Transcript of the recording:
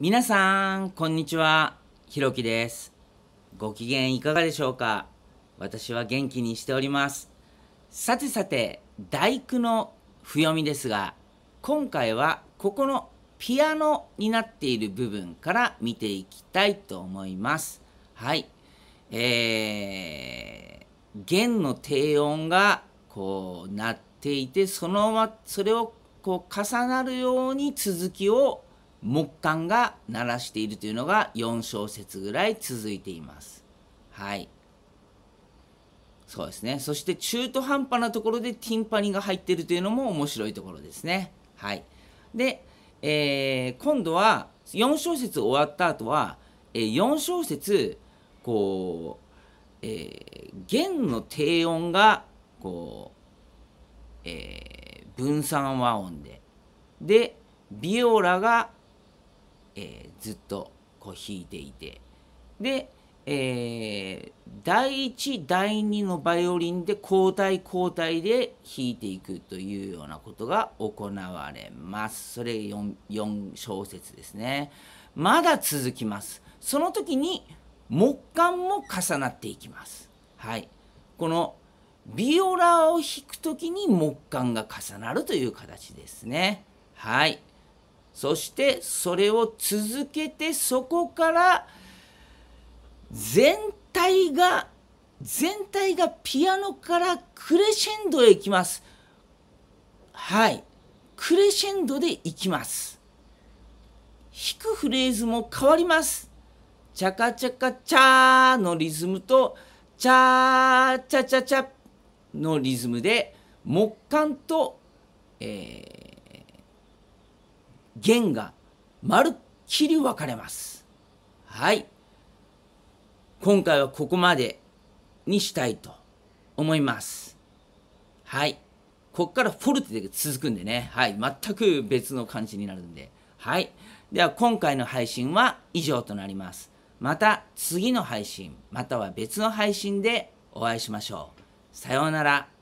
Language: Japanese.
皆さん、こんにちは。ひろきです。ご機嫌いかがでしょうか私は元気にしております。さてさて、大工の不読みですが、今回はここのピアノになっている部分から見ていきたいと思います。はい。えー、弦の低音がこうなっていて、そのままそれをこう重なるように続きを木管が鳴らしているというのが4小節ぐらい続いています。はい。そうですね。そして中途半端なところでティンパニが入ってるというのも面白いところですね。はい。で、えー、今度は4小節終わった後は、えー、4小節、こう、えー、弦の低音が、こう、え分散和音で、で、ビオラがえー、ずっとこう弾いていてで、えー、第1第2のバイオリンで交代交代で弾いていくというようなことが行われますそれ 4, 4小節ですねまだ続きますその時に木管も重なっていきますはいこのビオラを弾く時に木管が重なるという形ですねはいそしてそれを続けてそこから全体が全体がピアノからクレシェンドへ行きます。はい。クレシェンドで行きます。弾くフレーズも変わります。チャカチャカチャーのリズムと、チャーチャチャチャのリズムで、木管と、えー弦がまるっきり分かれます。はい。今回はここまでにしたいと思います。はい。こっからフォルテで続くんでね。はい。全く別の感じになるんで。はい。では今回の配信は以上となります。また次の配信、または別の配信でお会いしましょう。さようなら。